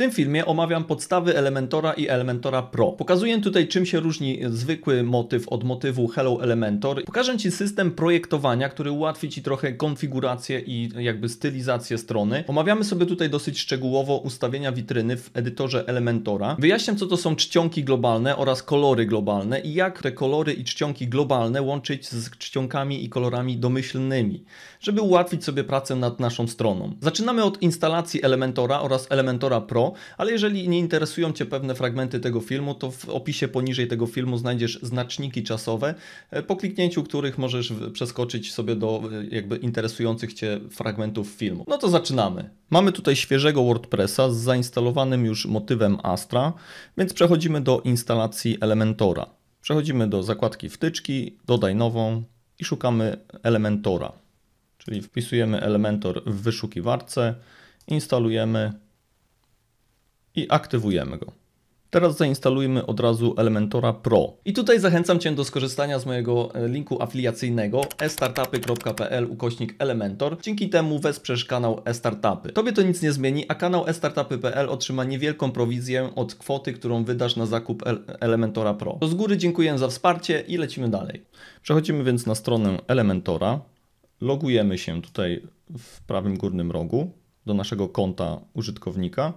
tym filmie omawiam podstawy Elementora i Elementora Pro. Pokazuję tutaj, czym się różni zwykły motyw od motywu Hello Elementor. Pokażę Ci system projektowania, który ułatwi Ci trochę konfigurację i jakby stylizację strony. Omawiamy sobie tutaj dosyć szczegółowo ustawienia witryny w edytorze Elementora. Wyjaśniam, co to są czcionki globalne oraz kolory globalne i jak te kolory i czcionki globalne łączyć z czcionkami i kolorami domyślnymi, żeby ułatwić sobie pracę nad naszą stroną. Zaczynamy od instalacji Elementora oraz Elementora Pro ale jeżeli nie interesują Cię pewne fragmenty tego filmu, to w opisie poniżej tego filmu znajdziesz znaczniki czasowe, e, po kliknięciu których możesz przeskoczyć sobie do e, jakby interesujących Cię fragmentów filmu. No to zaczynamy. Mamy tutaj świeżego WordPressa z zainstalowanym już motywem Astra, więc przechodzimy do instalacji Elementora. Przechodzimy do zakładki wtyczki, dodaj nową i szukamy Elementora. Czyli wpisujemy Elementor w wyszukiwarce, instalujemy i aktywujemy go. Teraz zainstalujmy od razu Elementora Pro. I tutaj zachęcam Cię do skorzystania z mojego e, linku afiliacyjnego estartupy.pl ukośnik Elementor. Dzięki temu wesprzesz kanał Estartupy. Tobie to nic nie zmieni, a kanał estartupy.pl otrzyma niewielką prowizję od kwoty, którą wydasz na zakup Elementora Pro. To z góry dziękuję za wsparcie i lecimy dalej. Przechodzimy więc na stronę Elementora. Logujemy się tutaj w prawym górnym rogu do naszego konta użytkownika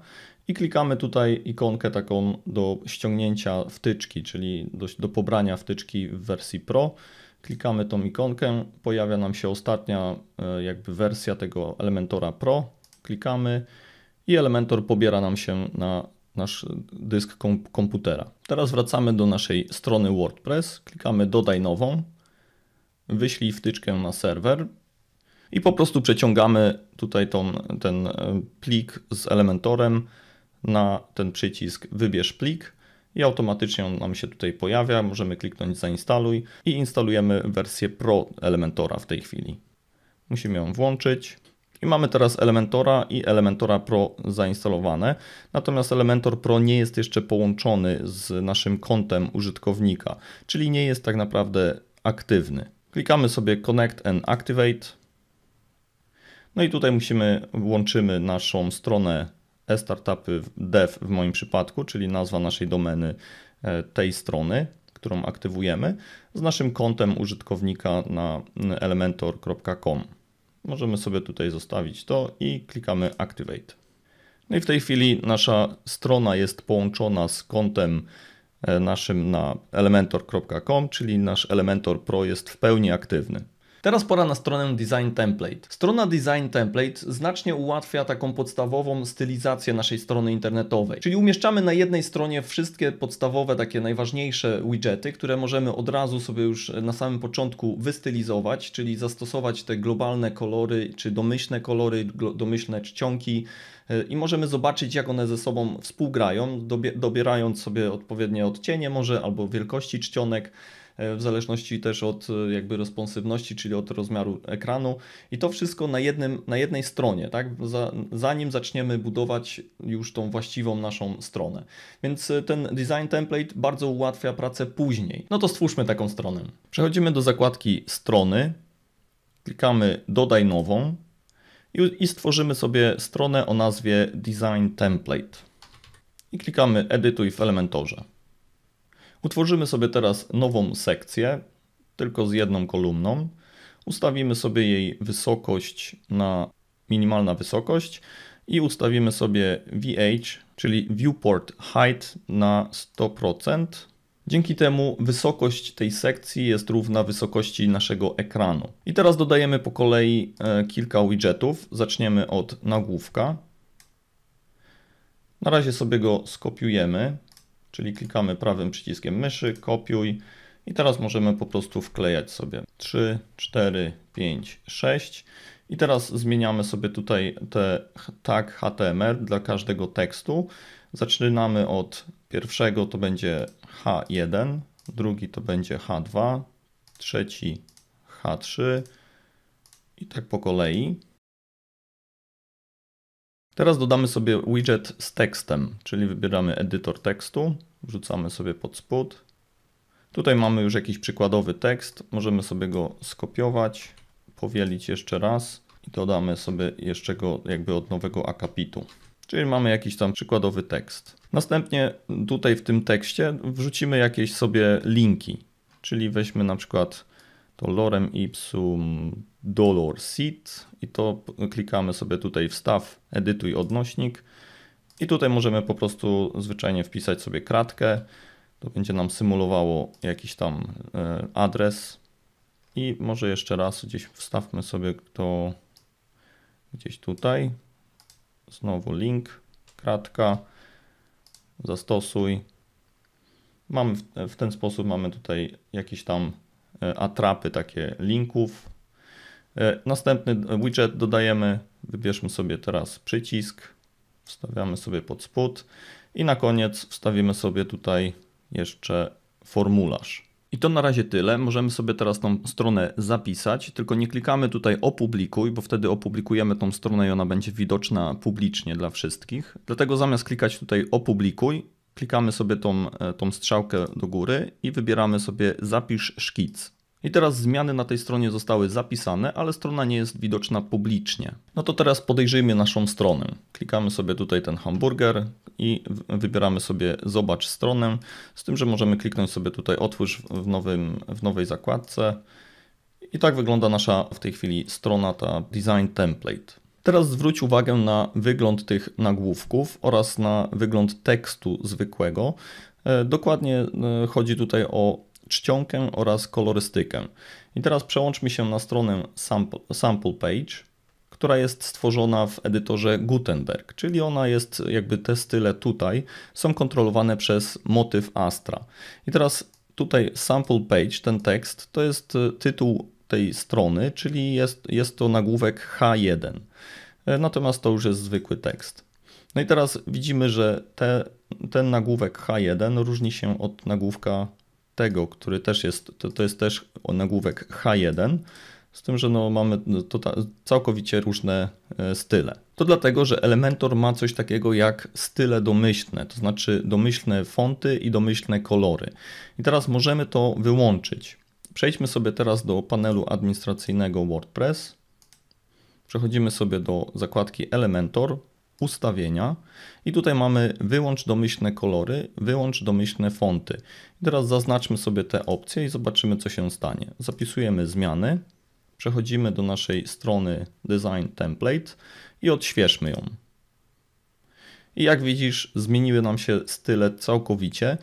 i klikamy tutaj ikonkę taką do ściągnięcia wtyczki, czyli do, do pobrania wtyczki w wersji Pro. Klikamy tą ikonkę, pojawia nam się ostatnia e, jakby wersja tego Elementora Pro. Klikamy i Elementor pobiera nam się na nasz dysk komputera. Teraz wracamy do naszej strony WordPress, klikamy dodaj nową, wyślij wtyczkę na serwer i po prostu przeciągamy tutaj tą, ten e, plik z Elementorem na ten przycisk wybierz plik i automatycznie on nam się tutaj pojawia. Możemy kliknąć zainstaluj i instalujemy wersję Pro Elementora w tej chwili. Musimy ją włączyć. I mamy teraz Elementora i Elementora Pro zainstalowane. Natomiast Elementor Pro nie jest jeszcze połączony z naszym kontem użytkownika, czyli nie jest tak naprawdę aktywny. Klikamy sobie Connect and Activate. No i tutaj musimy, włączymy naszą stronę e-startupy dev w moim przypadku, czyli nazwa naszej domeny e, tej strony, którą aktywujemy, z naszym kontem użytkownika na elementor.com. Możemy sobie tutaj zostawić to i klikamy Activate. No i w tej chwili nasza strona jest połączona z kontem e, naszym na elementor.com, czyli nasz Elementor Pro jest w pełni aktywny. Teraz pora na stronę Design Template. Strona Design Template znacznie ułatwia taką podstawową stylizację naszej strony internetowej. Czyli umieszczamy na jednej stronie wszystkie podstawowe, takie najważniejsze widgety, które możemy od razu sobie już na samym początku wystylizować, czyli zastosować te globalne kolory, czy domyślne kolory, domyślne czcionki e, i możemy zobaczyć, jak one ze sobą współgrają, dobierając sobie odpowiednie odcienie może albo wielkości czcionek. E, w zależności też od e, jakby responsywności, czyli od rozmiaru ekranu i to wszystko na, jednym, na jednej stronie, tak? zanim zaczniemy budować już tą właściwą naszą stronę. Więc e, ten design template bardzo ułatwia pracę później. No to stwórzmy taką stronę. Przechodzimy do zakładki strony, klikamy dodaj nową i stworzymy sobie stronę o nazwie Design Template. I klikamy Edytuj w Elementorze. Utworzymy sobie teraz nową sekcję, tylko z jedną kolumną. Ustawimy sobie jej wysokość na minimalna wysokość i ustawimy sobie VH, czyli Viewport Height na 100%. Dzięki temu wysokość tej sekcji jest równa wysokości naszego ekranu. I teraz dodajemy po kolei e, kilka widgetów. Zaczniemy od nagłówka. Na razie sobie go skopiujemy, Czyli klikamy prawym przyciskiem myszy, kopiuj i teraz możemy po prostu wklejać sobie 3, 4, 5, 6 i teraz zmieniamy sobie tutaj te tag HTML dla każdego tekstu. Zaczynamy od pierwszego to będzie H1, drugi to będzie H2, trzeci H3 i tak po kolei. Teraz dodamy sobie widget z tekstem, czyli wybieramy edytor tekstu, wrzucamy sobie pod spód. Tutaj mamy już jakiś przykładowy tekst, możemy sobie go skopiować, powielić jeszcze raz i dodamy sobie jeszcze go jakby od nowego akapitu. Czyli mamy jakiś tam przykładowy tekst. Następnie tutaj w tym tekście wrzucimy jakieś sobie linki, czyli weźmy na przykład to lorem ipsum dolor sit i to klikamy sobie tutaj wstaw, edytuj odnośnik i tutaj możemy po prostu zwyczajnie wpisać sobie kratkę. To będzie nam symulowało jakiś tam e, adres i może jeszcze raz gdzieś wstawmy sobie to gdzieś tutaj. Znowu link, kratka, zastosuj. Mamy w ten sposób mamy tutaj jakiś tam E, atrapy takie linków. E, następny widget dodajemy, wybierzmy sobie teraz przycisk, wstawiamy sobie pod spód i na koniec wstawimy sobie tutaj jeszcze formularz. I to na razie tyle. Możemy sobie teraz tą stronę zapisać, tylko nie klikamy tutaj opublikuj, bo wtedy opublikujemy tą stronę i ona będzie widoczna publicznie dla wszystkich. Dlatego zamiast klikać tutaj opublikuj, Klikamy sobie tą, e, tą strzałkę do góry i wybieramy sobie zapisz szkic. I teraz zmiany na tej stronie zostały zapisane, ale strona nie jest widoczna publicznie. No to teraz podejrzyjmy naszą stronę. Klikamy sobie tutaj ten hamburger i wybieramy sobie zobacz stronę, z tym, że możemy kliknąć sobie tutaj otwórz w, nowym, w nowej zakładce. I tak wygląda nasza w tej chwili strona, ta design template. Teraz zwróć uwagę na wygląd tych nagłówków oraz na wygląd tekstu zwykłego. E, dokładnie e, chodzi tutaj o czcionkę oraz kolorystykę. I teraz przełączmy się na stronę sample, page, która jest stworzona w edytorze Gutenberg, czyli ona jest jakby te style tutaj są kontrolowane przez motyw Astra. I teraz tutaj sample page, ten tekst, to jest e, tytuł tej strony, czyli jest, jest to nagłówek H1. E, natomiast to już jest zwykły tekst. No i teraz widzimy, że te, ten nagłówek H1 różni się od nagłówka tego, który też jest, to, to jest też nagłówek H1, z tym, że no mamy no, to całkowicie różne e, style. To dlatego, że Elementor ma coś takiego jak style domyślne, to znaczy domyślne fonty i domyślne kolory. I teraz możemy to wyłączyć. Przejdźmy sobie teraz do panelu administracyjnego WordPress. Przechodzimy sobie do zakładki Elementor, ustawienia i tutaj mamy wyłącz domyślne kolory, wyłącz domyślne fonty. I teraz zaznaczmy sobie te opcje i zobaczymy co się stanie. Zapisujemy zmiany, przechodzimy do naszej strony Design Template i odświeżmy ją. I jak widzisz zmieniły nam się style całkowicie.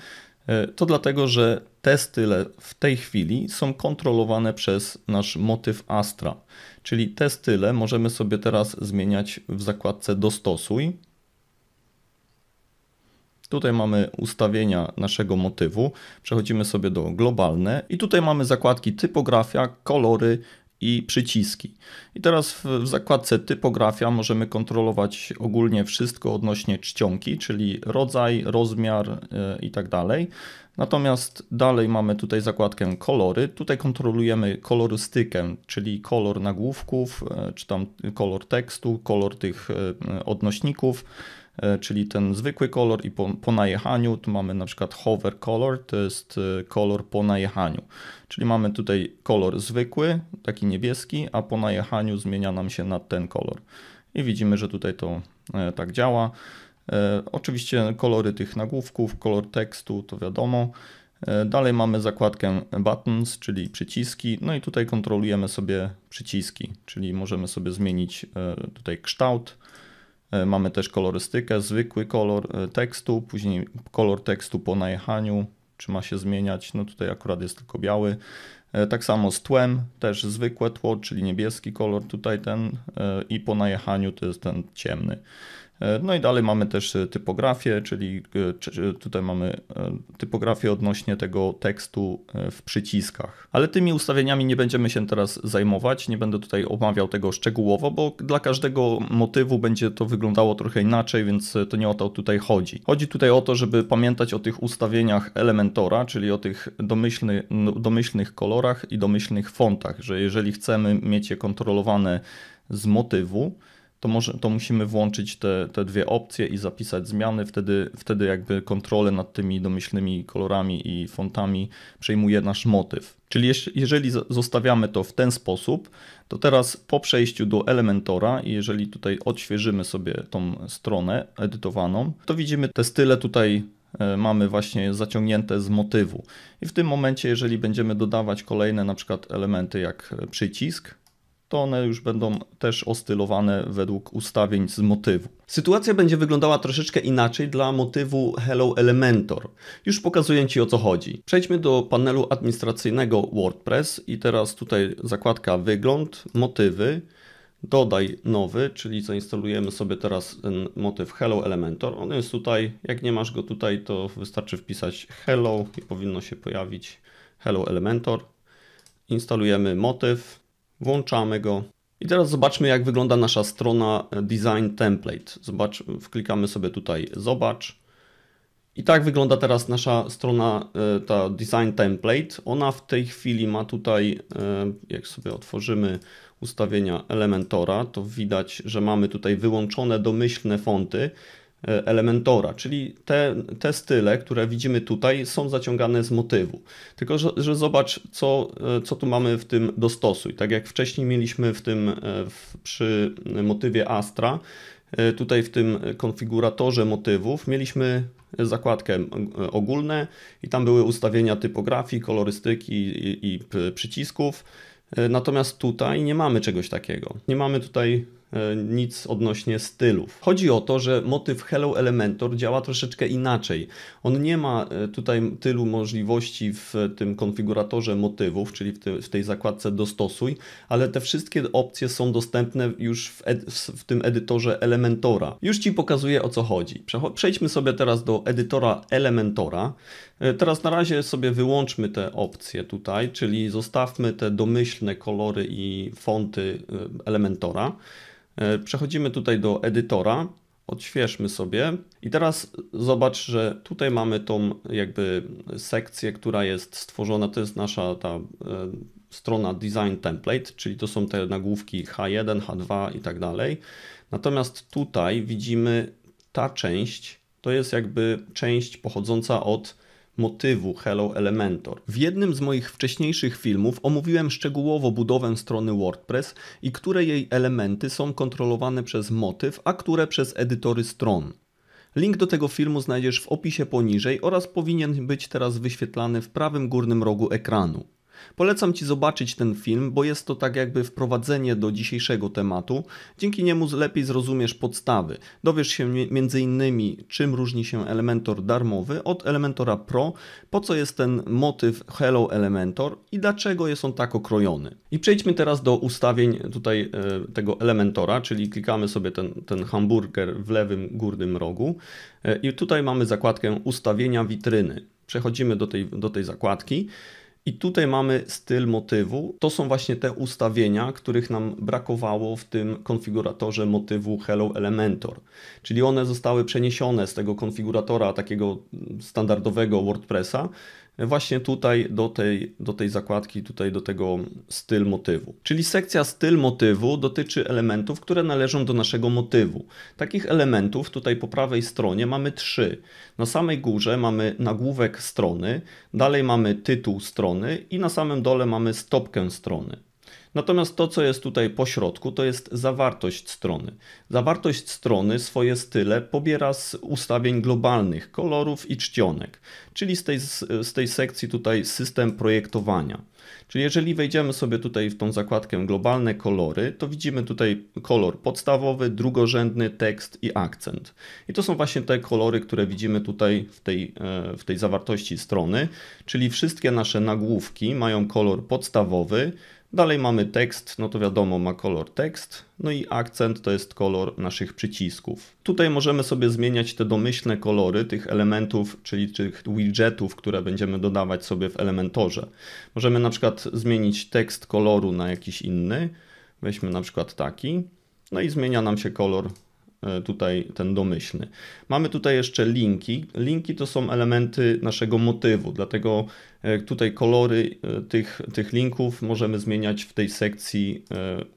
E, to dlatego, że te style w tej chwili są kontrolowane przez nasz motyw Astra, czyli te style możemy sobie teraz zmieniać w zakładce Dostosuj. Tutaj mamy ustawienia naszego motywu, przechodzimy sobie do globalne i tutaj mamy zakładki typografia, kolory, i przyciski. I teraz w zakładce typografia możemy kontrolować ogólnie wszystko odnośnie czcionki, czyli rodzaj, rozmiar e, i tak dalej. Natomiast dalej mamy tutaj zakładkę kolory. Tutaj kontrolujemy kolorystykę, czyli kolor nagłówków, e, czy tam kolor tekstu, kolor tych e, odnośników. E, czyli ten zwykły kolor i po, po najechaniu, tu mamy na przykład hover color, to jest e, kolor po najechaniu, czyli mamy tutaj kolor zwykły, taki niebieski, a po najechaniu zmienia nam się na ten kolor. I widzimy, że tutaj to e, tak działa. Oczywiście kolory tych nagłówków, kolor tekstu to wiadomo. Dalej mamy zakładkę buttons, czyli przyciski. No i tutaj kontrolujemy sobie przyciski, czyli możemy sobie zmienić tutaj kształt, E, mamy też kolorystykę, zwykły kolor e, tekstu, później kolor tekstu po najechaniu, czy ma się zmieniać. No tutaj akurat jest tylko biały. E, tak samo z tłem, też zwykłe tło, czyli niebieski kolor tutaj ten i po najechaniu to jest ten ciemny. E, no i dalej mamy też e, typografię, czyli e, tutaj mamy typografię odnośnie tego tekstu w przyciskach. Ale tymi ustawieniami nie będziemy się teraz zajmować, nie będę tutaj omawiał tego szczegółowo, bo dla każdego motywu będzie to wyglądało trochę inaczej, więc to nie o to tutaj chodzi. Chodzi tutaj o to, żeby pamiętać o tych ustawieniach Elementora, czyli o tych domyślny, domyślnych kolorach i domyślnych fontach, że jeżeli chcemy mieć je kontrolowane z motywu, to, może, to musimy włączyć te, te dwie opcje i zapisać zmiany. Wtedy, wtedy jakby kontrolę nad tymi domyślnymi kolorami i fontami przejmuje nasz motyw. Czyli jeżeli zostawiamy to w ten sposób, to teraz po przejściu do Elementora, i jeżeli tutaj odświeżymy sobie tą stronę edytowaną, to widzimy te style tutaj e, mamy właśnie zaciągnięte z motywu. I w tym momencie, jeżeli będziemy dodawać kolejne na przykład elementy jak przycisk, to one już będą też ostylowane według ustawień z motywu. Sytuacja będzie wyglądała troszeczkę inaczej dla motywu Hello Elementor. Już pokazuję Ci o co chodzi. Przejdźmy do panelu administracyjnego WordPress i teraz tutaj zakładka Wygląd, Motywy. Dodaj nowy, czyli zainstalujemy sobie teraz ten motyw Hello Elementor. On jest tutaj, jak nie masz go tutaj, to wystarczy wpisać Hello i powinno się pojawić Hello Elementor. Instalujemy motyw włączamy go. I teraz zobaczmy, jak wygląda nasza strona Design Template. Zobacz, wklikamy sobie tutaj Zobacz. I tak wygląda teraz nasza strona, e, ta Design Template. Ona w tej chwili ma tutaj, e, jak sobie otworzymy ustawienia Elementora, to widać, że mamy tutaj wyłączone domyślne fonty, E, Elementora, czyli te, te style, które widzimy tutaj, są zaciągane z motywu. Tylko, że, że, zobacz, co, e, co tu mamy w tym dostosuj. Tak jak wcześniej mieliśmy w tym e, w, przy motywie Astra, tutaj w tym konfiguratorze motywów mieliśmy zakładkę ogólne i tam były ustawienia typografii, kolorystyki i, i przycisków. Natomiast tutaj nie mamy czegoś takiego. Nie mamy tutaj E, nic odnośnie stylów. Chodzi o to, że motyw Hello Elementor działa troszeczkę inaczej. On nie ma e, tutaj tylu możliwości w tym konfiguratorze motywów, czyli w, tej zakładce dostosuj, ale te wszystkie opcje są dostępne już w, w tym edytorze Elementora. Już Ci pokazuję o co chodzi. Przejdźmy sobie teraz do edytora Elementora. E, teraz na razie sobie wyłączmy te opcje tutaj, czyli zostawmy te domyślne kolory i fonty Elementora. E, przechodzimy tutaj do edytora, odświeżmy sobie i teraz zobacz, że tutaj mamy tą jakby sekcję, która jest stworzona, to jest nasza ta e, strona design template, czyli to są te nagłówki H1, H2 i tak dalej. Natomiast tutaj widzimy ta część, to jest jakby część pochodząca od motywu Hello Elementor. W jednym z moich wcześniejszych filmów omówiłem szczegółowo budowę strony WordPress i które jej elementy są kontrolowane przez motyw, a które przez edytory stron. Link do tego filmu znajdziesz w opisie poniżej oraz powinien być teraz wyświetlany w prawym górnym rogu ekranu. Polecam Ci zobaczyć ten film, bo jest to tak jakby wprowadzenie do dzisiejszego tematu. Dzięki niemu lepiej zrozumiesz podstawy. Dowiesz się m.in. czym różni się Elementor darmowy od Elementora Pro, po co jest ten motyw Hello Elementor i dlaczego jest on tak okrojony. I przejdźmy teraz do ustawień tutaj e, tego Elementora, czyli klikamy sobie ten, ten hamburger w lewym górnym rogu e, i tutaj mamy zakładkę ustawienia witryny. Przechodzimy do tej, do tej zakładki. I tutaj mamy styl motywu. To są właśnie te ustawienia, których nam brakowało w tym konfiguratorze motywu Hello Elementor. Czyli one zostały przeniesione z tego konfiguratora takiego standardowego WordPressa właśnie tutaj do tej, do tej zakładki, tutaj do tego styl motywu. Czyli sekcja styl motywu dotyczy elementów, które należą do naszego motywu. Takich elementów tutaj po prawej stronie mamy trzy. Na samej górze mamy nagłówek strony, dalej mamy tytuł strony i na samym dole mamy stopkę strony. Natomiast to, co jest tutaj po środku, to jest zawartość strony. Zawartość strony swoje style pobiera z ustawień globalnych, kolorów i czcionek, czyli z tej, z tej sekcji tutaj system projektowania. Czyli jeżeli wejdziemy sobie tutaj w tą zakładkę globalne kolory, to widzimy tutaj kolor podstawowy, drugorzędny, tekst i akcent. I to są właśnie te kolory, które widzimy tutaj w tej, e, w tej zawartości strony, czyli wszystkie nasze nagłówki mają kolor podstawowy, Dalej mamy tekst, no to wiadomo ma kolor tekst, no i akcent to jest kolor naszych przycisków. Tutaj możemy sobie zmieniać te domyślne kolory tych elementów, czyli tych widgetów, które będziemy dodawać sobie w Elementorze. Możemy na przykład zmienić tekst koloru na jakiś inny, weźmy na przykład taki, no i zmienia nam się kolor E, tutaj ten domyślny. Mamy tutaj jeszcze linki. Linki to są elementy naszego motywu, dlatego e, tutaj kolory e, tych, tych linków możemy zmieniać w tej sekcji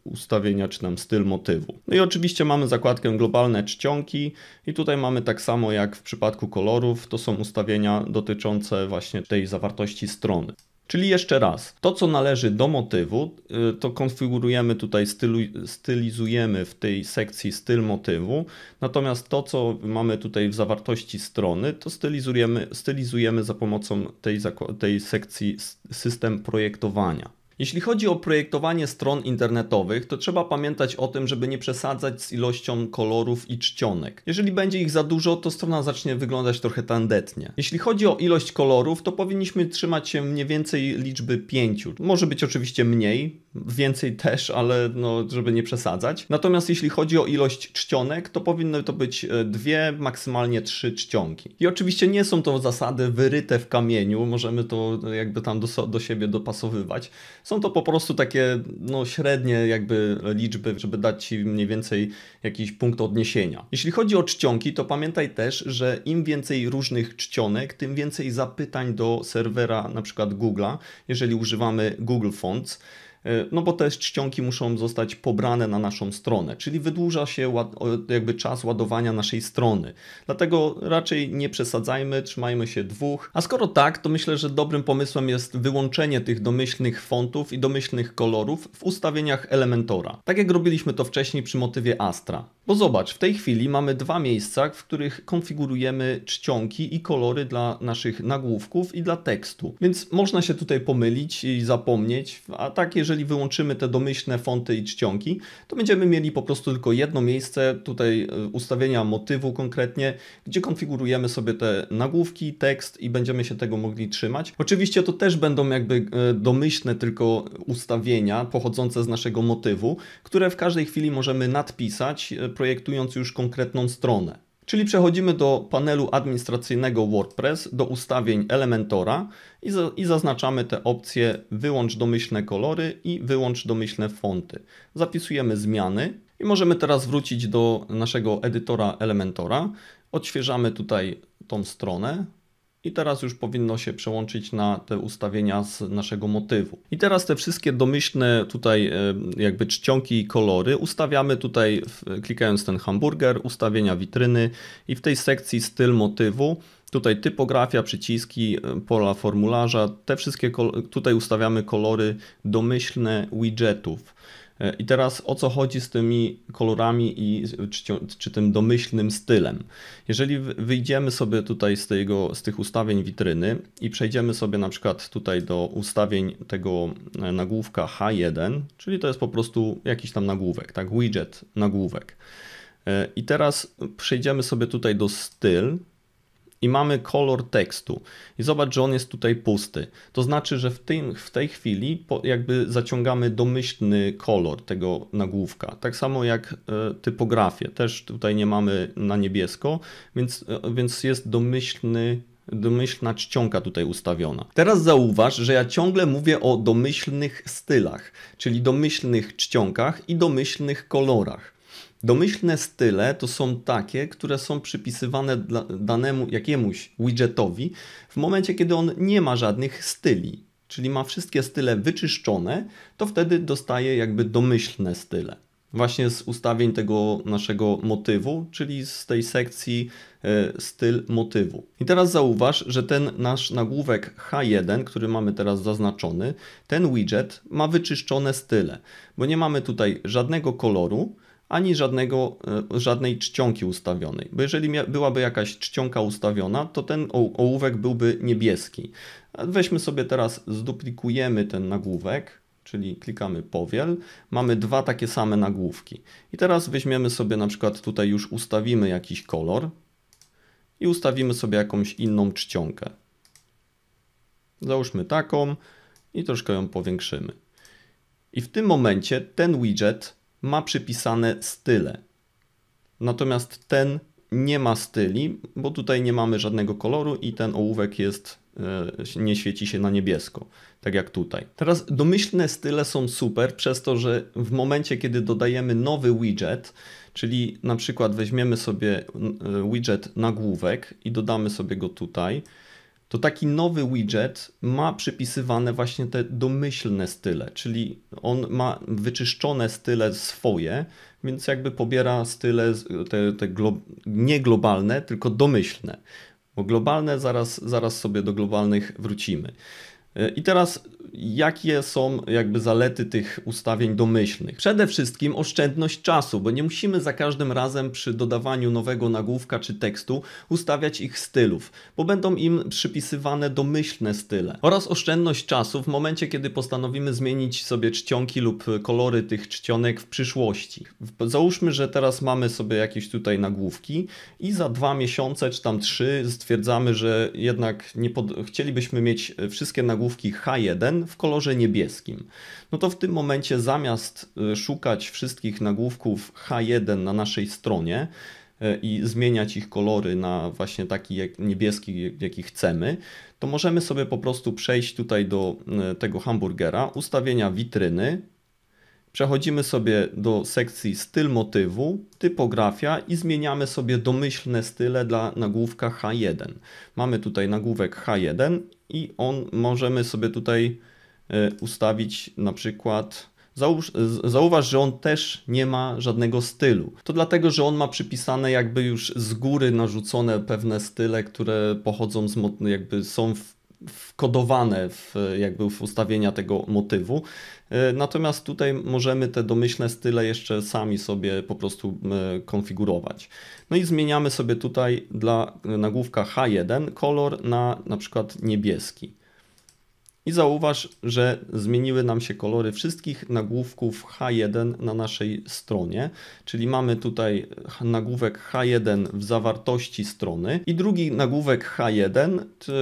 ustawienia czy nam styl motywu. No i oczywiście mamy zakładkę globalne czcionki i tutaj mamy tak samo jak w przypadku kolorów, to są ustawienia dotyczące właśnie tej zawartości strony. Czyli jeszcze raz, to co należy do motywu, y, to konfigurujemy tutaj, stylu, stylizujemy w tej sekcji styl motywu, natomiast to co mamy tutaj w zawartości strony, to stylizujemy, stylizujemy za pomocą tej, tej sekcji system projektowania. Jeśli chodzi o projektowanie stron internetowych, to trzeba pamiętać o tym, żeby nie przesadzać z ilością kolorów i czcionek. Jeżeli będzie ich za dużo, to strona zacznie wyglądać trochę tandetnie. Jeśli chodzi o ilość kolorów, to powinniśmy trzymać się mniej więcej liczby 5. Może być oczywiście mniej, Więcej też, ale no, żeby nie przesadzać. Natomiast jeśli chodzi o ilość czcionek, to powinny to być e, dwie, maksymalnie trzy czcionki. I oczywiście nie są to zasady wyryte w kamieniu, możemy to jakby tam do, do siebie dopasowywać. Są to po prostu takie no, średnie jakby liczby, żeby dać Ci mniej więcej jakiś punkt odniesienia. Jeśli chodzi o czcionki, to pamiętaj też, że im więcej różnych czcionek, tym więcej zapytań do serwera na przykład Google'a, jeżeli używamy Google Fonts. E, no bo te czcionki muszą zostać pobrane na naszą stronę, czyli wydłuża się jakby czas ładowania naszej strony. Dlatego raczej nie przesadzajmy, trzymajmy się dwóch. A skoro tak, to myślę, że dobrym pomysłem jest wyłączenie tych domyślnych fontów i domyślnych kolorów w ustawieniach Elementora. Tak jak robiliśmy to wcześniej przy motywie Astra. Bo zobacz, w tej chwili mamy dwa miejsca, w których konfigurujemy czcionki i kolory dla naszych nagłówków i dla tekstu. Więc można się tutaj pomylić i zapomnieć, a tak jeżeli jeżeli wyłączymy te domyślne fonty i czcionki, to będziemy mieli po prostu tylko jedno miejsce tutaj e, ustawienia motywu konkretnie, gdzie konfigurujemy sobie te nagłówki, tekst i będziemy się tego mogli trzymać. Oczywiście to też będą jakby e, domyślne tylko ustawienia pochodzące z naszego motywu, które w każdej chwili możemy nadpisać, e, projektując już konkretną stronę. Czyli przechodzimy do panelu administracyjnego WordPress, do ustawień Elementora i, za, i, zaznaczamy te opcje wyłącz domyślne kolory i wyłącz domyślne fonty. Zapisujemy zmiany i możemy teraz wrócić do naszego edytora Elementora. Odświeżamy tutaj tą stronę, i teraz już powinno się przełączyć na te ustawienia z naszego motywu. I teraz te wszystkie domyślne tutaj e, jakby czcionki i kolory ustawiamy tutaj klikając ten hamburger, ustawienia witryny i w tej sekcji styl motywu Tutaj typografia, przyciski, e, pola formularza, te wszystkie tutaj ustawiamy kolory domyślne widgetów. E, I teraz o co chodzi z tymi kolorami i czy, czy, tym domyślnym stylem? Jeżeli wyjdziemy sobie tutaj z, tego, z tych ustawień witryny i przejdziemy sobie na przykład tutaj do ustawień tego e, nagłówka H1, czyli to jest po prostu jakiś tam nagłówek, tak? Widget nagłówek. E, I teraz przejdziemy sobie tutaj do styl i mamy kolor tekstu. I zobacz, że on jest tutaj pusty. To znaczy, że w, tym, w tej chwili jakby zaciągamy domyślny kolor tego nagłówka. Tak samo jak e, typografię. Też tutaj nie mamy na niebiesko, więc, e, więc jest domyślny domyślna czcionka tutaj ustawiona. Teraz zauważ, że ja ciągle mówię o domyślnych stylach, czyli domyślnych czcionkach i domyślnych kolorach. Domyślne style to są takie, które są przypisywane dla, danemu jakiemuś widgetowi w momencie, kiedy on nie ma żadnych styli, czyli ma wszystkie style wyczyszczone, to wtedy dostaje jakby domyślne style. Właśnie z ustawień tego naszego motywu, czyli z tej sekcji e, styl motywu. I teraz zauważ, że ten nasz nagłówek H1, który mamy teraz zaznaczony, ten widget ma wyczyszczone style, bo nie mamy tutaj żadnego koloru, ani żadnego, e, żadnej czcionki ustawionej. Bo jeżeli byłaby jakaś czcionka ustawiona, to ten ołówek byłby niebieski. Weźmy sobie teraz, zduplikujemy ten nagłówek, czyli klikamy powiel, mamy dwa takie same nagłówki. I teraz weźmiemy sobie na przykład tutaj już ustawimy jakiś kolor i ustawimy sobie jakąś inną czcionkę. Załóżmy taką i troszkę ją powiększymy. I w tym momencie ten widget ma przypisane style. Natomiast ten nie ma styli, bo tutaj nie mamy żadnego koloru i ten ołówek jest e, nie świeci się na niebiesko, tak jak tutaj. Teraz domyślne style są super przez to, że w momencie kiedy dodajemy nowy widget, czyli na przykład weźmiemy sobie e, widget nagłówek i dodamy sobie go tutaj, to taki nowy widget ma przypisywane właśnie te domyślne style, czyli on ma wyczyszczone style swoje, więc jakby pobiera style te, te glo, nie globalne, tylko domyślne. Bo globalne zaraz, zaraz sobie do globalnych wrócimy. E, I teraz jakie są jakby zalety tych ustawień domyślnych? Przede wszystkim oszczędność czasu, bo nie musimy za każdym razem przy dodawaniu nowego nagłówka czy tekstu ustawiać ich stylów, bo będą im przypisywane domyślne style. Oraz oszczędność czasu w momencie, kiedy postanowimy zmienić sobie czcionki lub kolory tych czcionek w przyszłości. Załóżmy, że teraz mamy sobie jakieś tutaj nagłówki i za dwa miesiące czy tam trzy stwierdzamy, że jednak nie chcielibyśmy mieć wszystkie nagłówki H1, w kolorze niebieskim. No to w tym momencie zamiast y, szukać wszystkich nagłówków H1 na naszej stronie, y, i zmieniać ich kolory na właśnie taki jak niebieski, jaki chcemy, to możemy sobie po prostu przejść tutaj do y, tego hamburgera, ustawienia witryny. Przechodzimy sobie do sekcji styl motywu, typografia i zmieniamy sobie domyślne style dla nagłówka H1. Mamy tutaj nagłówek H1 i on możemy sobie tutaj e, ustawić na przykład Zauważ, zauważ, że on też nie ma żadnego stylu. To dlatego, że on ma przypisane jakby już z góry narzucone pewne style, które pochodzą z, jakby są w wkodowane w, jakby w ustawienia tego motywu. E, natomiast tutaj możemy te domyślne style jeszcze sami sobie po prostu e, konfigurować. No i zmieniamy sobie tutaj dla e, nagłówka H1 kolor na na przykład niebieski. I zauważ, że zmieniły nam się kolory wszystkich nagłówków H1 na naszej stronie, czyli mamy tutaj nagłówek H1 w zawartości strony i drugi nagłówek H1,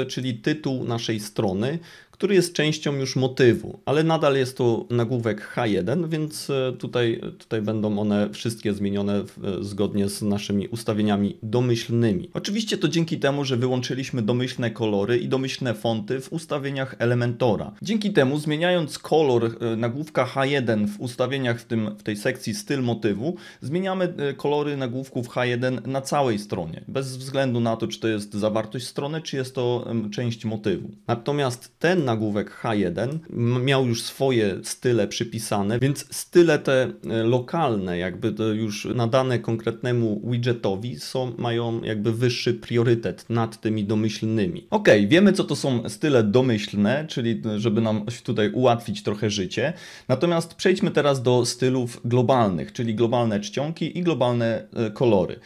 czyli tytuł naszej strony, który jest częścią już motywu, ale nadal jest to nagłówek H1, więc e, tutaj, tutaj będą one wszystkie zmienione e, zgodnie z naszymi ustawieniami domyślnymi. Oczywiście to dzięki temu, że wyłączyliśmy domyślne kolory i domyślne fonty w ustawieniach Elementora. Dzięki temu zmieniając kolor e, nagłówka H1 w ustawieniach w, tym, w tej sekcji styl motywu, zmieniamy kolory nagłówków H1 na całej stronie, bez względu na to, czy to jest zawartość strony, czy jest to część motywu. Natomiast ten nagłówek H1, miał już swoje style przypisane, więc style te e, lokalne, jakby e, już nadane konkretnemu widgetowi, są, mają jakby wyższy priorytet nad tymi domyślnymi. Ok, wiemy co to są style domyślne, czyli e, żeby nam tutaj ułatwić trochę życie. Natomiast przejdźmy teraz do stylów globalnych, czyli globalne czcionki i globalne kolory.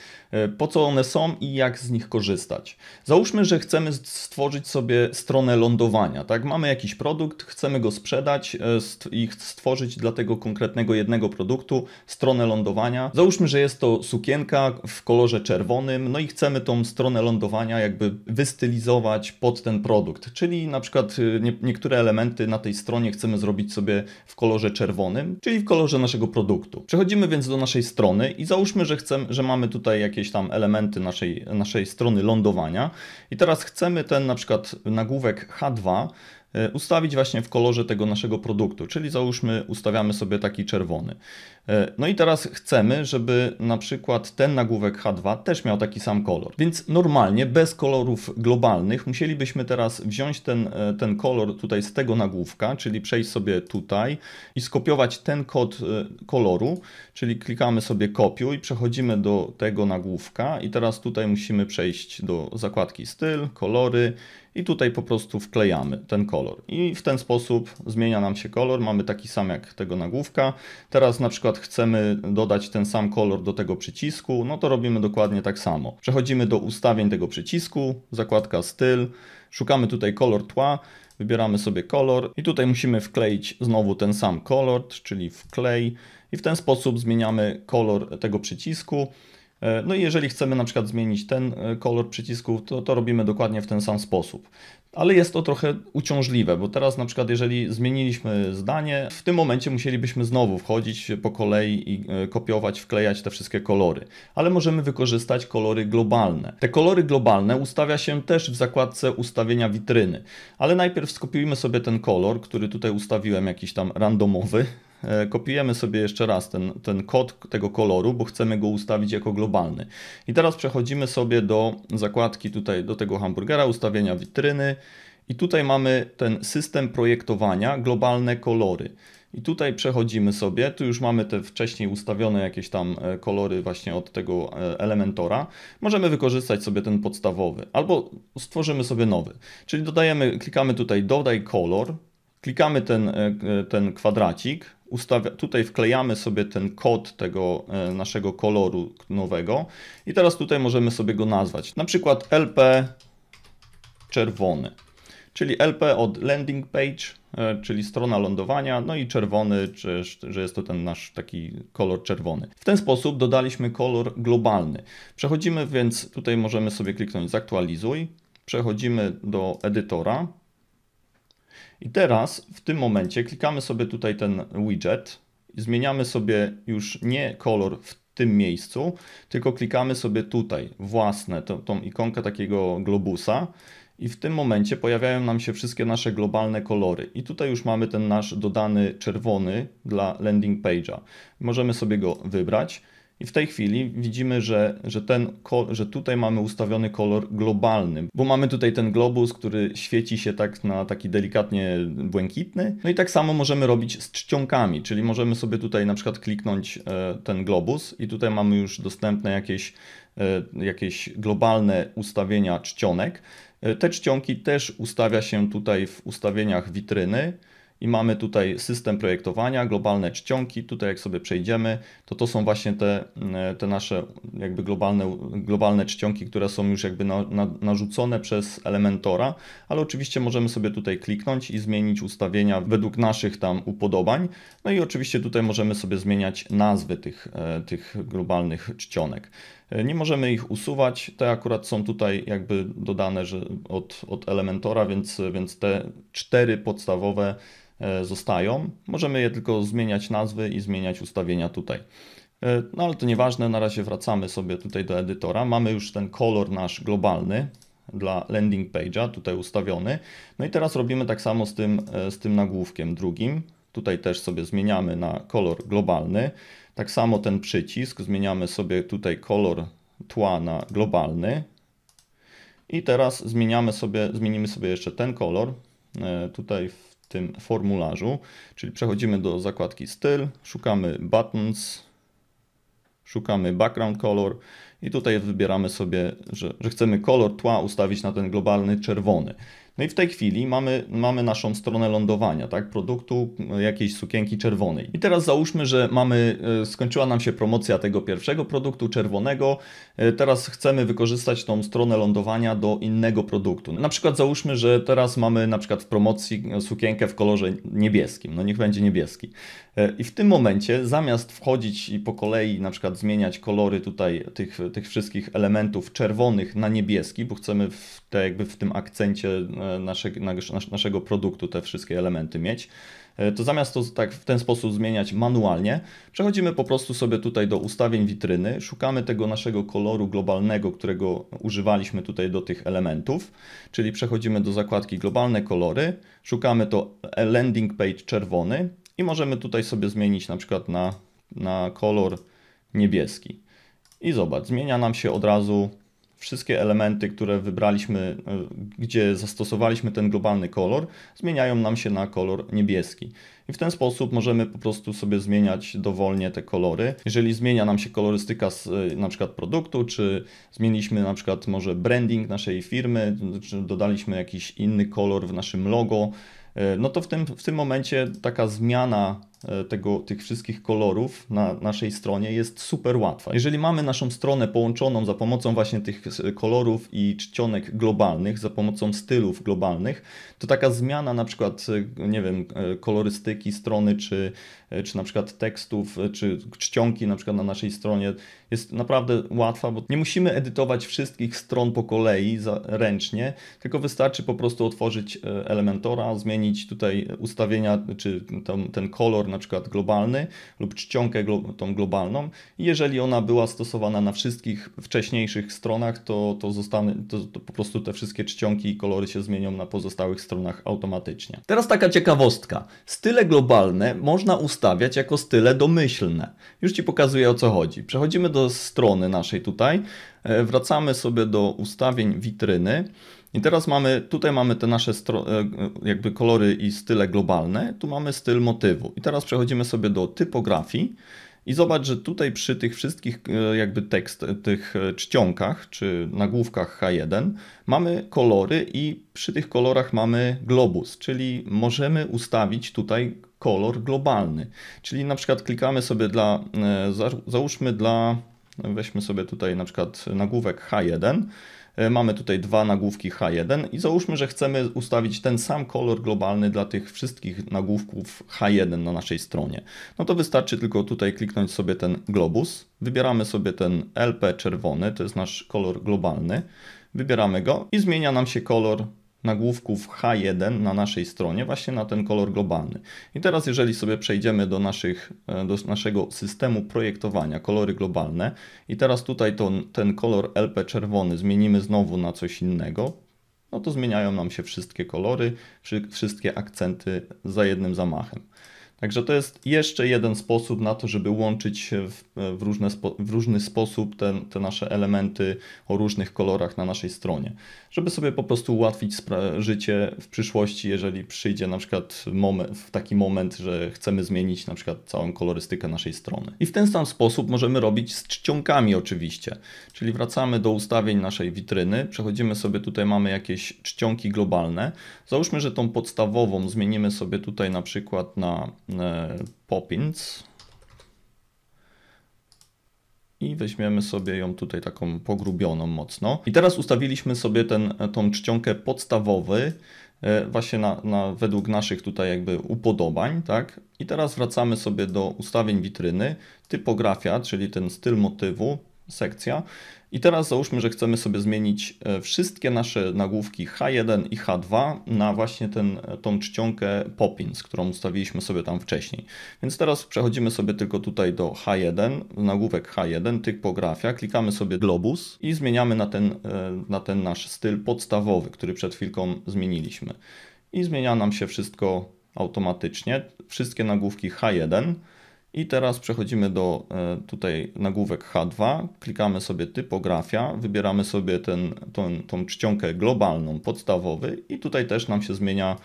E, po co one są i jak z nich korzystać. Załóżmy, że chcemy stworzyć sobie stronę lądowania. Tak? Mamy jakiś produkt, chcemy go sprzedać e, i stworzyć dla tego konkretnego jednego produktu stronę lądowania. Załóżmy, że jest to sukienka w kolorze czerwonym, no i chcemy tą stronę lądowania jakby wystylizować pod ten produkt, czyli na przykład e, nie, niektóre elementy na tej stronie chcemy zrobić sobie w kolorze czerwonym, czyli w kolorze naszego produktu. Przechodzimy więc do naszej strony i załóżmy, że chcemy, że mamy tutaj jakieś jakieś tam elementy naszej, naszej strony lądowania. I teraz chcemy ten na przykład nagłówek H2 e, ustawić właśnie w kolorze tego naszego produktu, czyli załóżmy ustawiamy sobie taki czerwony. E, no i teraz chcemy, żeby na przykład ten nagłówek H2 też miał taki sam kolor. Więc normalnie bez kolorów globalnych musielibyśmy teraz wziąć ten, e, ten kolor tutaj z tego nagłówka, czyli przejść sobie tutaj i skopiować ten kod e, koloru, czyli klikamy sobie kopiuj, przechodzimy do tego nagłówka i teraz tutaj musimy przejść do zakładki styl, kolory i tutaj po prostu wklejamy ten kolor. I w ten sposób zmienia nam się kolor, mamy taki sam jak tego nagłówka. Teraz na przykład przykład chcemy dodać ten sam kolor do tego przycisku, no to robimy dokładnie tak samo. Przechodzimy do ustawień tego przycisku, zakładka styl, szukamy tutaj kolor tła, wybieramy sobie kolor i tutaj musimy wkleić znowu ten sam kolor, czyli wklej i w ten sposób zmieniamy kolor tego przycisku. E, no i jeżeli chcemy na przykład zmienić ten e, kolor przycisków, to, to robimy dokładnie w ten sam sposób. Ale jest to trochę uciążliwe, bo teraz na przykład jeżeli zmieniliśmy zdanie, w tym momencie musielibyśmy znowu wchodzić po kolei i e, kopiować, wklejać te wszystkie kolory. Ale możemy wykorzystać kolory globalne. Te kolory globalne ustawia się też w zakładce ustawienia witryny. Ale najpierw skopiujmy sobie ten kolor, który tutaj ustawiłem, jakiś tam randomowy. E, kopiujemy sobie jeszcze raz ten, ten kod tego koloru, bo chcemy go ustawić jako globalny. I teraz przechodzimy sobie do zakładki tutaj, do tego hamburgera, ustawienia witryny. I tutaj mamy ten system projektowania, globalne kolory. I tutaj przechodzimy sobie, tu już mamy te wcześniej ustawione jakieś tam e, kolory właśnie od tego e, elementora. Możemy wykorzystać sobie ten podstawowy albo stworzymy sobie nowy. Czyli dodajemy, klikamy tutaj dodaj kolor, klikamy ten, ten kwadracik, ustawia, tutaj wklejamy sobie ten kod tego e, naszego koloru nowego i teraz tutaj możemy sobie go nazwać. Na przykład LP czerwony, czyli LP od landing page, e, czyli strona lądowania, no i czerwony, czy, że jest to ten nasz taki kolor czerwony. W ten sposób dodaliśmy kolor globalny. Przechodzimy więc, tutaj możemy sobie kliknąć zaktualizuj, przechodzimy do edytora, i teraz w tym momencie klikamy sobie tutaj ten widget, zmieniamy sobie już nie kolor w tym miejscu, tylko klikamy sobie tutaj własne, tą, tą ikonkę takiego globusa i w tym momencie pojawiają nam się wszystkie nasze globalne kolory. I tutaj już mamy ten nasz dodany czerwony dla landing page'a. Możemy sobie go wybrać. I w tej chwili widzimy, że, że, ten, że tutaj mamy ustawiony kolor globalny, bo mamy tutaj ten globus, który świeci się tak na taki delikatnie błękitny. No i tak samo możemy robić z czcionkami, czyli możemy sobie tutaj na przykład kliknąć e, ten globus i tutaj mamy już dostępne jakieś, e, jakieś globalne ustawienia czcionek. E, te czcionki też ustawia się tutaj w ustawieniach witryny i mamy tutaj system projektowania, globalne czcionki. Tutaj jak sobie przejdziemy, to to są właśnie te, mm, te nasze jakby globalne, globalne czcionki, które są już jakby na, na, narzucone przez Elementora, ale oczywiście możemy sobie tutaj kliknąć i zmienić ustawienia według naszych tam upodobań. No i oczywiście tutaj możemy sobie zmieniać nazwy tych, e, tych globalnych czcionek. E, nie możemy ich usuwać, te akurat są tutaj jakby dodane że od, od Elementora, więc, więc te cztery podstawowe E, zostają. Możemy je tylko zmieniać nazwy i zmieniać ustawienia tutaj. E, no ale to nieważne, na razie wracamy sobie tutaj do edytora. Mamy już ten kolor nasz globalny dla landing page'a tutaj ustawiony. No i teraz robimy tak samo z tym, e, z tym nagłówkiem drugim. Tutaj też sobie zmieniamy na kolor globalny. Tak samo ten przycisk, zmieniamy sobie tutaj kolor tła na globalny. I teraz zmieniamy sobie, zmienimy sobie jeszcze ten kolor. Tutaj w tym formularzu, czyli przechodzimy do zakładki styl, szukamy buttons, szukamy background color i tutaj wybieramy sobie, że, że chcemy kolor tła ustawić na ten globalny czerwony. No i w tej chwili mamy, mamy naszą stronę lądowania, tak? Produktu e, jakiejś sukienki czerwonej. I teraz załóżmy, że mamy, e, skończyła nam się promocja tego pierwszego produktu czerwonego. E, teraz chcemy wykorzystać tą stronę lądowania do innego produktu. Na przykład załóżmy, że teraz mamy na przykład w promocji sukienkę w kolorze niebieskim. No niech będzie niebieski. E, I w tym momencie zamiast wchodzić i po kolei na przykład zmieniać kolory tutaj tych, tych wszystkich elementów czerwonych na niebieski, bo chcemy w, te, jakby w tym akcencie e, nasze, naszego produktu te wszystkie elementy mieć, e, to zamiast to tak w ten sposób zmieniać manualnie, przechodzimy po prostu sobie tutaj do ustawień witryny, szukamy tego naszego koloru globalnego, którego używaliśmy tutaj do tych elementów, czyli przechodzimy do zakładki globalne kolory, szukamy to landing page czerwony, i możemy tutaj sobie zmienić na przykład na, na kolor niebieski. I zobacz, zmienia nam się od razu wszystkie elementy, które wybraliśmy, e, gdzie zastosowaliśmy ten globalny kolor, zmieniają nam się na kolor niebieski. I w ten sposób możemy po prostu sobie zmieniać dowolnie te kolory. Jeżeli zmienia nam się kolorystyka z, e, na przykład produktu, czy zmieniliśmy na przykład może branding naszej firmy, czy dodaliśmy jakiś inny kolor w naszym logo, E, no to w tym, w tym momencie taka zmiana E, tego, tych wszystkich kolorów na naszej stronie jest super łatwa. Jeżeli mamy naszą stronę połączoną za pomocą właśnie tych kolorów i czcionek globalnych, za pomocą stylów globalnych, to taka zmiana na przykład, e, nie wiem, e, kolorystyki strony, czy, czy na przykład tekstów, czy czcionki na przykład na naszej stronie jest naprawdę łatwa, bo nie musimy edytować wszystkich stron po kolei za, ręcznie, tylko wystarczy po prostu otworzyć Elementora, zmienić tutaj ustawienia, czy tam, ten kolor na przykład globalny lub czcionkę glo tą globalną. Jeżeli ona była stosowana na wszystkich wcześniejszych stronach, to, to, zostanie, to, to po prostu te wszystkie czcionki i kolory się zmienią na pozostałych stronach automatycznie. Teraz taka ciekawostka. Style globalne można ustawiać jako style domyślne. Już Ci pokazuję o co chodzi. Przechodzimy do strony naszej tutaj. E, wracamy sobie do ustawień witryny. I teraz mamy, tutaj mamy te nasze e, jakby kolory i style globalne, tu mamy styl motywu. I teraz przechodzimy sobie do typografii i zobacz, że tutaj przy tych wszystkich e, jakby tekst, e, tych czcionkach czy nagłówkach H1 mamy kolory i przy tych kolorach mamy globus, czyli możemy ustawić tutaj kolor globalny. Czyli na przykład klikamy sobie dla, załóżmy dla, weźmy sobie tutaj na przykład nagłówek H1 E, mamy tutaj dwa nagłówki H1 i załóżmy, że chcemy ustawić ten sam kolor globalny dla tych wszystkich nagłówków H1 na naszej stronie. No to wystarczy tylko tutaj kliknąć sobie ten globus. Wybieramy sobie ten LP czerwony, to jest nasz kolor globalny. Wybieramy go i zmienia nam się kolor nagłówków H1 na naszej stronie, właśnie na ten kolor globalny. I teraz, jeżeli sobie przejdziemy do, naszych, e, do naszego systemu projektowania, kolory globalne, i teraz tutaj to, ten kolor LP czerwony zmienimy znowu na coś innego, no to zmieniają nam się wszystkie kolory, wszystkie akcenty za jednym zamachem. Także to jest jeszcze jeden sposób na to, żeby łączyć w, w, różne, w różny sposób te, te, nasze elementy o różnych kolorach na naszej stronie. Żeby sobie po prostu ułatwić życie w przyszłości, jeżeli przyjdzie na przykład w taki moment, że chcemy zmienić na przykład całą kolorystykę naszej strony. I w ten sam sposób możemy robić z czcionkami oczywiście. Czyli wracamy do ustawień naszej witryny, przechodzimy sobie tutaj, mamy jakieś czcionki globalne. Załóżmy, że tą podstawową zmienimy sobie tutaj na przykład na E, Poppins. I weźmiemy sobie ją tutaj taką pogrubioną mocno. I teraz ustawiliśmy sobie ten, tą czcionkę podstawowy e, właśnie na, na, według naszych tutaj jakby upodobań, tak? I teraz wracamy sobie do ustawień witryny, typografia, czyli ten styl motywu, sekcja. I teraz załóżmy, że chcemy sobie zmienić e, wszystkie nasze nagłówki H1 i H2 na właśnie ten, e, tą czcionkę Popins, którą ustawiliśmy sobie tam wcześniej. Więc teraz przechodzimy sobie tylko tutaj do H1, nagłówek H1, typografia, klikamy sobie globus i zmieniamy na ten, e, na ten nasz styl podstawowy, który przed chwilką zmieniliśmy. I zmienia nam się wszystko automatycznie, wszystkie nagłówki H1, i teraz przechodzimy do e, tutaj nagłówek H2, klikamy sobie typografia, wybieramy sobie ten, tą, tą czcionkę globalną, podstawowy i tutaj też nam się zmienia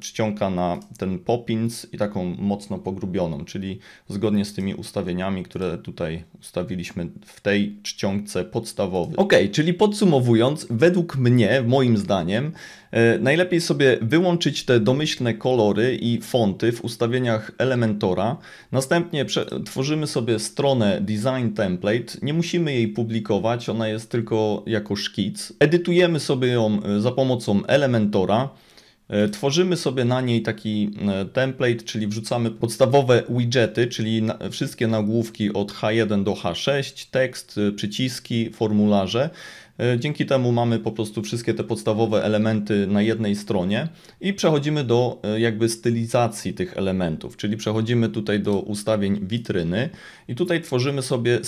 czcionka e, na ten popins i taką mocno pogrubioną, czyli zgodnie z tymi ustawieniami, które tutaj ustawiliśmy w tej czcionce podstawowej. Ok, czyli podsumowując, według mnie, moim zdaniem, e, najlepiej sobie wyłączyć te domyślne kolory i fonty w ustawieniach Elementora. Następnie tworzymy sobie stronę Design Template. Nie musimy jej publikować, ona jest tylko jako szkic. Edytujemy sobie ją e, za pomocą Elementora. E, tworzymy sobie na niej taki e, template, czyli wrzucamy podstawowe widgety, czyli wszystkie nagłówki od H1 do H6, tekst, e, przyciski, formularze. E, dzięki temu mamy po prostu wszystkie te podstawowe elementy na jednej stronie i przechodzimy do e, jakby stylizacji tych elementów, czyli przechodzimy tutaj do ustawień witryny i tutaj tworzymy sobie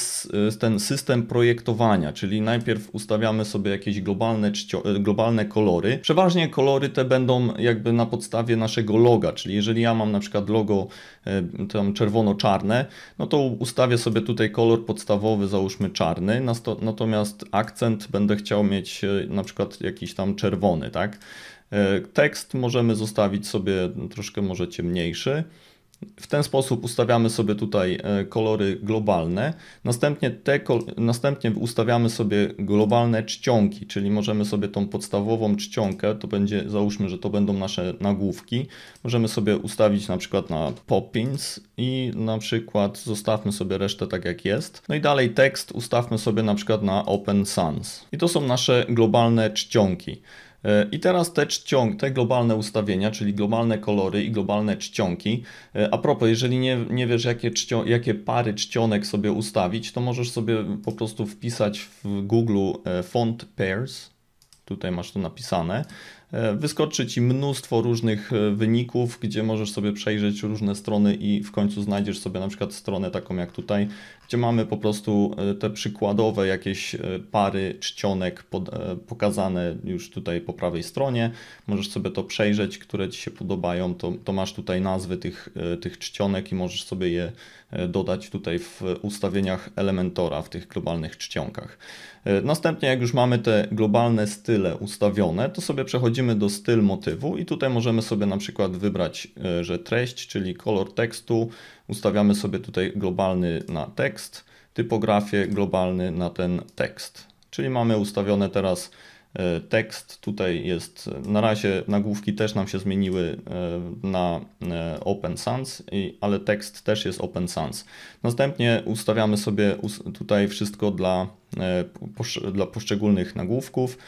e, ten system projektowania, czyli najpierw ustawiamy sobie jakieś globalne, globalne kolory. Przeważnie kolory te będą jakby na podstawie naszego loga, czyli jeżeli ja mam na przykład logo Y, tam czerwono-czarne, no to ustawię sobie tutaj kolor podstawowy, załóżmy czarny, natomiast akcent będę chciał mieć y, na przykład jakiś tam czerwony, tak? Y, tekst możemy zostawić sobie troszkę może ciemniejszy. W ten sposób ustawiamy sobie tutaj e, kolory globalne. Następnie, te, następnie ustawiamy sobie globalne czcionki, czyli możemy sobie tą podstawową czcionkę, to będzie, załóżmy, że to będą nasze nagłówki, możemy sobie ustawić na przykład na Poppins i na przykład zostawmy sobie resztę tak jak jest. No i dalej tekst ustawmy sobie na przykład na Open Sans. I to są nasze globalne czcionki. E, I teraz te czcionki, te globalne ustawienia, czyli globalne kolory i globalne czcionki. E, a propos, jeżeli nie, nie wiesz, jakie, czcio, jakie pary czcionek sobie ustawić, to możesz sobie po prostu wpisać w Google e, font pairs. Tutaj masz to napisane. Wyskoczy ci mnóstwo różnych wyników, gdzie możesz sobie przejrzeć różne strony i w końcu znajdziesz sobie na przykład stronę taką jak tutaj, gdzie mamy po prostu e, te przykładowe jakieś e, pary czcionek pod, e, pokazane już tutaj po prawej stronie. Możesz sobie to przejrzeć, które Ci się podobają. To, to masz tutaj nazwy tych, tych czcionek i możesz sobie je dodać tutaj w ustawieniach Elementora, w tych globalnych czcionkach. Następnie, jak już mamy te globalne style ustawione, to sobie przechodzimy do styl motywu i tutaj możemy sobie na przykład wybrać, że treść, czyli kolor tekstu, Ustawiamy sobie tutaj globalny na tekst, typografię globalny na ten tekst. Czyli mamy ustawione teraz e, tekst, tutaj jest na razie nagłówki też nam się zmieniły e, na e, Open Sans, ale tekst też jest Open Sans. Następnie ustawiamy sobie tutaj wszystko dla, dla poszczególnych nagłówków,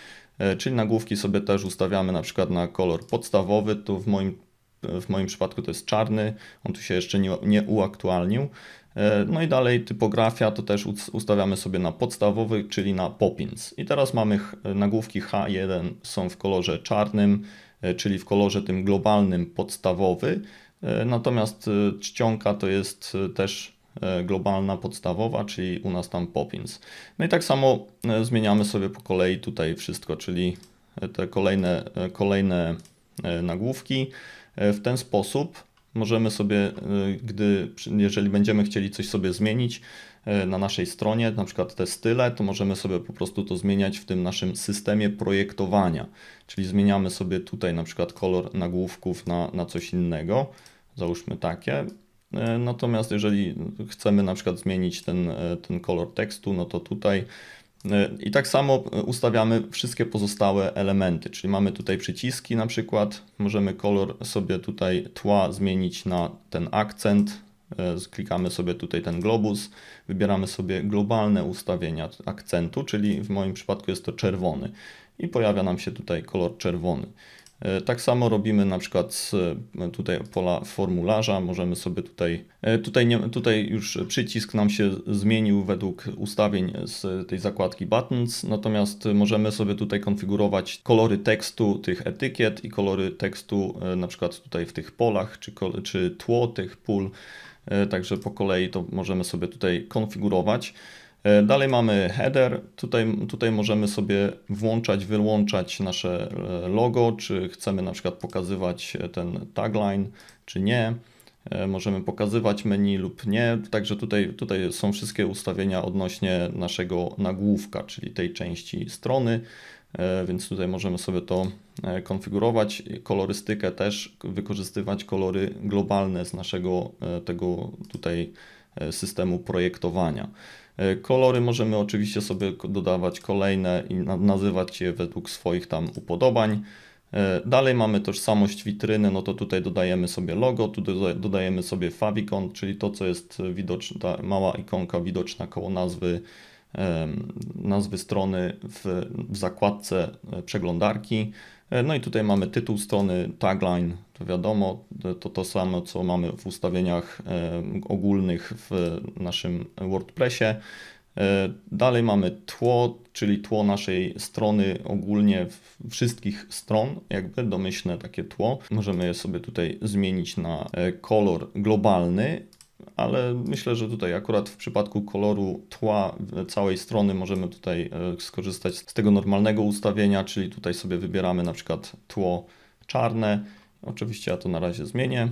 czyli nagłówki sobie też ustawiamy na przykład na kolor podstawowy, tu w moim w moim przypadku to jest czarny, on tu się jeszcze nie, nie uaktualnił. E, no i dalej typografia to też ustawiamy sobie na podstawowy, czyli na Poppins. I teraz mamy nagłówki H1 są w kolorze czarnym, e, czyli w kolorze tym globalnym podstawowy. E, natomiast czcionka to jest też globalna podstawowa, czyli u nas tam Poppins. No i tak samo zmieniamy sobie po kolei tutaj wszystko, czyli te kolejne, kolejne nagłówki. E, w ten sposób możemy sobie, e, gdy, jeżeli będziemy chcieli coś sobie zmienić e, na naszej stronie, na przykład te style, to możemy sobie po prostu to zmieniać w tym naszym systemie projektowania. Czyli zmieniamy sobie tutaj na przykład kolor nagłówków na, na coś innego, załóżmy takie. Natomiast jeżeli chcemy na przykład zmienić ten, ten kolor tekstu, no to tutaj E, I tak samo e, ustawiamy wszystkie pozostałe elementy, czyli mamy tutaj przyciski na przykład, możemy kolor sobie tutaj tła zmienić na ten akcent, e, klikamy sobie tutaj ten globus, wybieramy sobie globalne ustawienia akcentu, czyli w moim przypadku jest to czerwony i pojawia nam się tutaj kolor czerwony. E, tak samo robimy na przykład z e, tutaj pola formularza, możemy sobie tutaj, e, tutaj, nie, tutaj już przycisk nam się zmienił według ustawień z tej zakładki buttons, natomiast możemy sobie tutaj konfigurować kolory tekstu tych etykiet i kolory tekstu na przykład tutaj w tych polach, czy, czy tło tych pól, także po kolei to możemy sobie tutaj konfigurować. E, dalej mamy header. Tutaj, tutaj możemy sobie włączać, wyłączać nasze e, logo, czy chcemy na przykład pokazywać e, ten tagline, czy nie. Możemy pokazywać menu lub nie. Także tutaj, tutaj są wszystkie ustawienia odnośnie naszego nagłówka, czyli tej części strony. Więc tutaj możemy sobie to konfigurować. Kolorystykę też wykorzystywać kolory globalne z naszego tego tutaj systemu projektowania. E, kolory możemy oczywiście sobie dodawać kolejne i nazywać je według swoich tam upodobań. E, dalej mamy tożsamość witryny, no to tutaj dodajemy sobie logo, tu dodajemy sobie favicon, czyli to co jest widoczne, ta mała ikonka widoczna koło nazwy, nazwy strony w, w zakładce e, przeglądarki. E, no i tutaj mamy tytuł strony, tagline, to wiadomo, e, to to samo co mamy w ustawieniach e, ogólnych w naszym WordPressie. Dalej mamy tło, czyli tło naszej strony, ogólnie wszystkich stron, jakby domyślne takie tło. Możemy je sobie tutaj zmienić na kolor globalny, ale myślę, że tutaj akurat w przypadku koloru tła całej strony możemy tutaj e, skorzystać z tego normalnego ustawienia, czyli tutaj sobie wybieramy na przykład tło czarne. Oczywiście ja to na razie zmienię.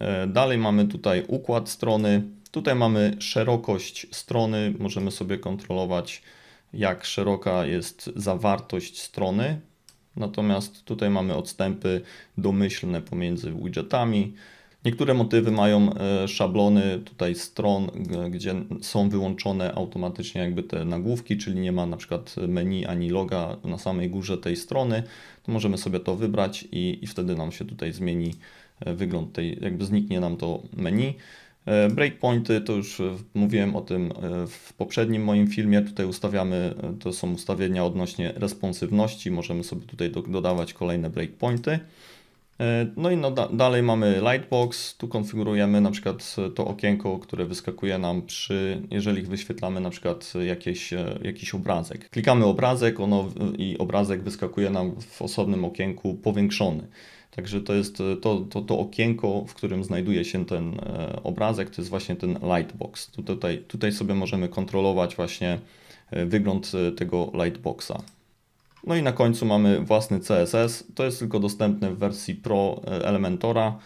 E, dalej mamy tutaj układ strony. Tutaj mamy szerokość strony. Możemy sobie kontrolować jak szeroka jest zawartość strony. Natomiast tutaj mamy odstępy domyślne pomiędzy widgetami. Niektóre motywy mają e, szablony tutaj stron, gdzie są wyłączone automatycznie jakby te nagłówki, czyli nie ma na przykład menu ani loga na samej górze tej strony. To możemy sobie to wybrać i, i wtedy nam się tutaj zmieni e, wygląd tej, jakby zniknie nam to menu. E, breakpointy, to już mówiłem o tym w poprzednim moim filmie. Tutaj ustawiamy, to są ustawienia odnośnie responsywności. Możemy sobie tutaj dodawać kolejne breakpointy. E, no i no da dalej mamy Lightbox, tu konfigurujemy na przykład to okienko, które wyskakuje nam przy, jeżeli wyświetlamy na przykład jakieś, e, jakiś obrazek. Klikamy obrazek ono, i obrazek wyskakuje nam w osobnym okienku powiększony. Także to jest e, to, to, to okienko, w którym znajduje się ten obrazek, to jest właśnie ten Lightbox. Tutaj, tutaj sobie możemy kontrolować właśnie wygląd tego Lightboxa. No i na końcu mamy własny CSS. To jest tylko dostępne w wersji Pro e, Elementora.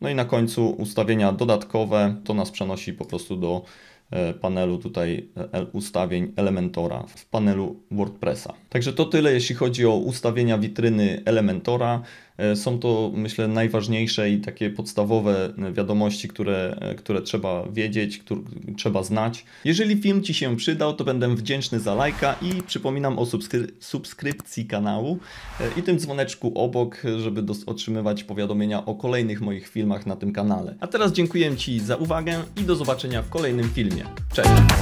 No i na końcu ustawienia dodatkowe. To nas przenosi po prostu do e, panelu tutaj e, ustawień Elementora w panelu WordPressa. Także to tyle jeśli chodzi o ustawienia witryny Elementora. E, są to, myślę, najważniejsze i takie podstawowe e, wiadomości, które, e, które trzeba wiedzieć, które trzeba znać. Jeżeli film Ci się przydał, to będę wdzięczny za lajka i przypominam o subskry subskrypcji kanału i tym dzwoneczku obok, żeby otrzymywać powiadomienia o kolejnych moich filmach na tym kanale. A teraz dziękuję Ci za uwagę i do zobaczenia w kolejnym filmie. Cześć!